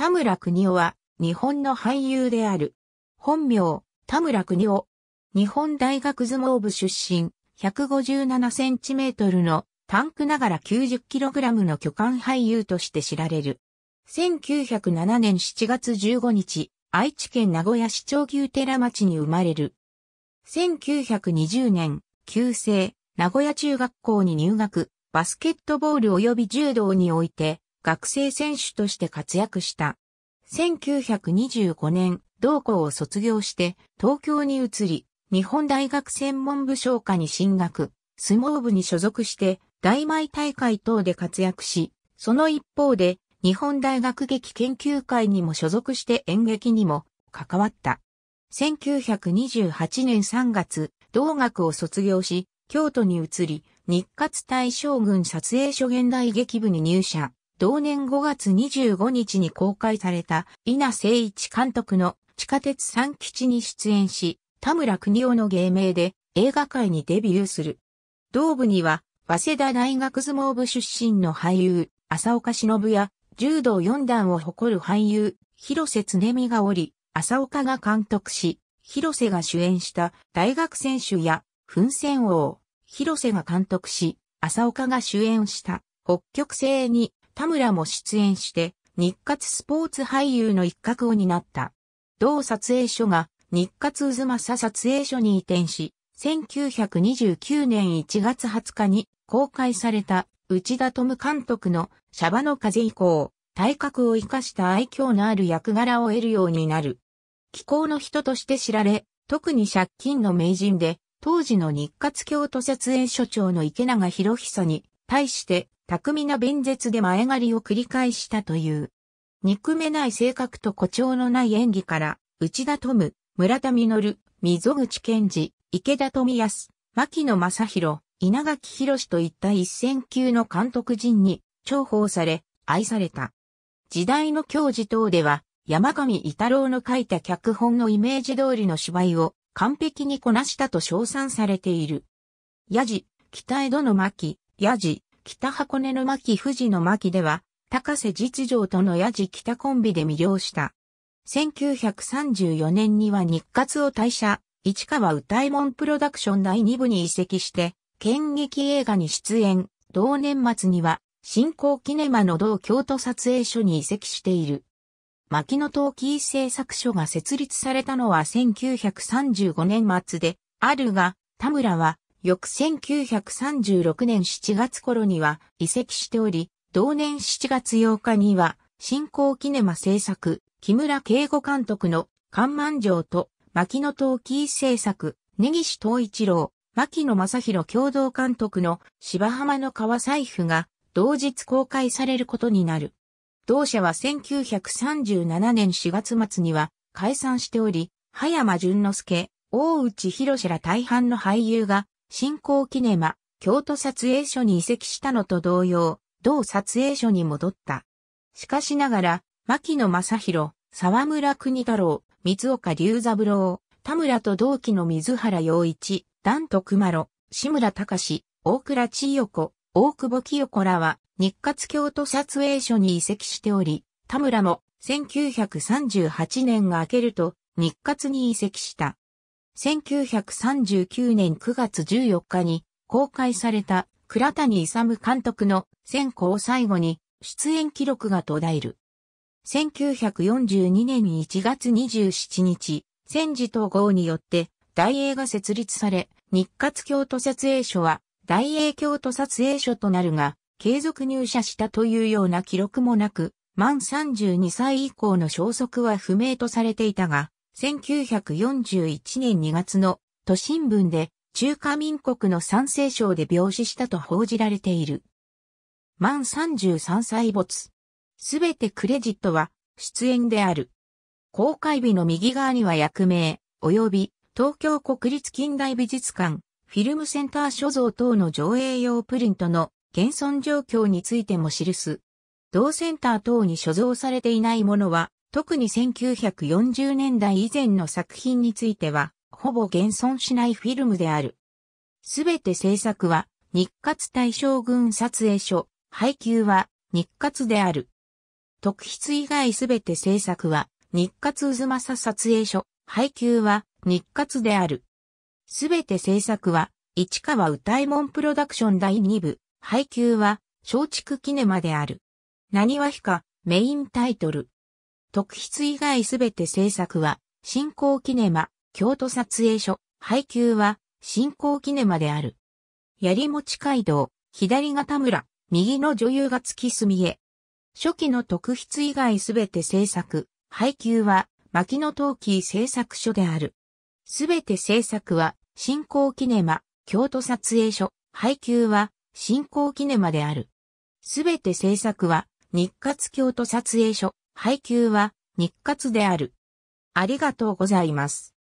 田村邦夫は、日本の俳優である。本名、田村邦夫。日本大学相撲部出身、157センチメートルのタンクながら90キログラムの巨漢俳優として知られる。1907年7月15日、愛知県名古屋市長牛寺町に生まれる。1920年、旧制、名古屋中学校に入学、バスケットボール及び柔道において、学生選手として活躍した。1925年、同校を卒業して東京に移り、日本大学専門部商科に進学、相撲部に所属して大米大会等で活躍し、その一方で日本大学劇研究会にも所属して演劇にも関わった。1928年3月、同学を卒業し、京都に移り、日活大将軍撮影所現代劇部に入社。同年5月25日に公開された稲聖一監督の地下鉄三吉に出演し、田村邦夫の芸名で映画界にデビューする。同部には、早稲田大学相撲部出身の俳優、浅岡忍や、柔道四段を誇る俳優、広瀬常美がおり、浅岡が監督し、広瀬が主演した大学選手や、奮戦王、広瀬が監督し、浅岡が主演した北極星に田村も出演して、日活スポーツ俳優の一角を担った。同撮影所が日活渦政撮影所に移転し、1929年1月20日に公開された内田富監督のシャバの風以降、体格を生かした愛嬌のある役柄を得るようになる。気候の人として知られ、特に借金の名人で、当時の日活京都設影所長の池永博久に対して巧みな弁舌で前借りを繰り返したという。憎めない性格と誇張のない演技から、内田富、村田実、溝口健二、池田富康、牧野正宏、稲垣博といった一戦級の監督陣に重宝され、愛された。時代の教授等では、山上伊太郎の書いた脚本のイメージ通りの芝居を完璧にこなしたと称賛されている。ヤジ、北江戸の巻、ヤジ、北箱根の巻富士の巻では、高瀬実情とのやじ北コンビで魅了した。1934年には日活を退社、市川歌もんプロダクション第2部に移籍して、剣劇映画に出演、同年末には、新興キネマの同京都撮影所に移籍している。牧野陶器製作所が設立されたのは1935年末で、あるが、田村は翌1936年7月頃には移籍しており、同年7月8日には、新興キネマ制作、木村敬吾監督の、関満城と、牧野東紀制作、根岸東一郎、牧野正宏共同監督の芝浜の川財布が同日公開されることになる。同社は1937年4月末には解散しており、葉山淳之介、大内博ら大半の俳優が新興キネマ、京都撮影所に移籍したのと同様、同撮影所に戻った。しかしながら、牧野正宏、沢村国太郎、水岡龍三郎、田村と同期の水原洋一、段と熊野、志村隆、大倉千代子、大久保清子らは、日活京都撮影所に移籍しており、田村も1938年が明けると日活に移籍した。1939年9月14日に公開された倉谷勇監督の選考を最後に出演記録が途絶える。1942年1月27日、戦時統合によって大英が設立され、日活京都撮影所は大英京都撮影所となるが、継続入社したというような記録もなく、満32歳以降の消息は不明とされていたが、1941年2月の都心文で中華民国の三世省で病死したと報じられている。満33歳没。すべてクレジットは出演である。公開日の右側には役名、及び東京国立近代美術館、フィルムセンター所蔵等の上映用プリントの現存状況についても記す。同センター等に所蔵されていないものは特に1940年代以前の作品については、ほぼ現存しないフィルムである。すべて制作は、日活大将軍撮影所、配給は日活である。特筆以外すべて制作は、日活渦政撮影所、配給は日活である。すべて制作は、市川歌いもんプロダクション第2部、配給は、松竹キネマである。何は非か、メインタイトル。特筆以外すべて制作は、新興キネマ、京都撮影所、配給は、新興キネマである。槍持街道、左が田村、右の女優が月住へ。初期の特筆以外すべて制作、配給は、牧野陶器製作所である。すべて制作は、新興キネマ、京都撮影所、配給は、新興キネマである。すべて制作は、日活京都撮影所、配給は日活である。ありがとうございます。